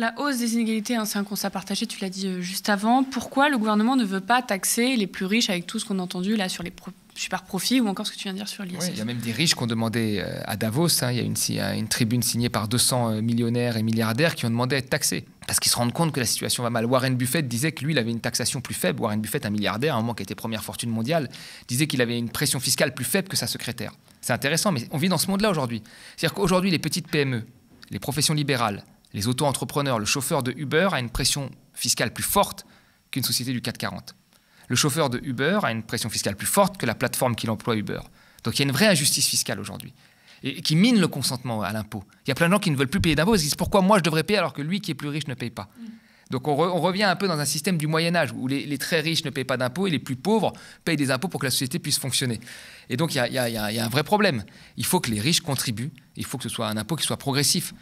La hausse des inégalités, hein, c'est un constat partagé, tu l'as dit euh, juste avant. Pourquoi le gouvernement ne veut pas taxer les plus riches avec tout ce qu'on a entendu là sur les super profits ou encore ce que tu viens de dire sur l'ISF Il y a même des riches qui ont demandé euh, à Davos, hein, il y a une, tribune signée par 200 euh, millionnaires et milliardaires qui ont demandé à être taxés. Parce qu'ils se rendent compte que la situation va mal. Warren Buffett disait que lui, il avait une taxation plus faible. Warren Buffett, un milliardaire, à un moment qui était première fortune mondiale, disait qu'il avait une pression fiscale plus faible que sa secrétaire. C'est intéressant, mais on vit dans ce monde-là aujourd'hui. C'est-à-dire qu'aujourd'hui, les petites PME, les professions libérales, les auto-entrepreneurs, le chauffeur de Uber a une pression fiscale plus forte qu'une société du 440. Le chauffeur de Uber a une pression fiscale plus forte que la plateforme qui l'emploie Uber. Donc il y a une vraie injustice fiscale aujourd'hui et qui mine le consentement à l'impôt. Il y a plein de gens qui ne veulent plus payer d'impôts parce qu'ils disent pourquoi moi je devrais payer alors que lui qui est plus riche ne paye pas. Mm. Donc on, revient un peu dans un système du Moyen Âge où les, très riches ne payent pas d'impôts et les plus pauvres payent des impôts pour que la société puisse fonctionner. Et donc il y, il y a un vrai problème. Il faut que les riches contribuent, il faut que ce soit un impôt qui soit progressif.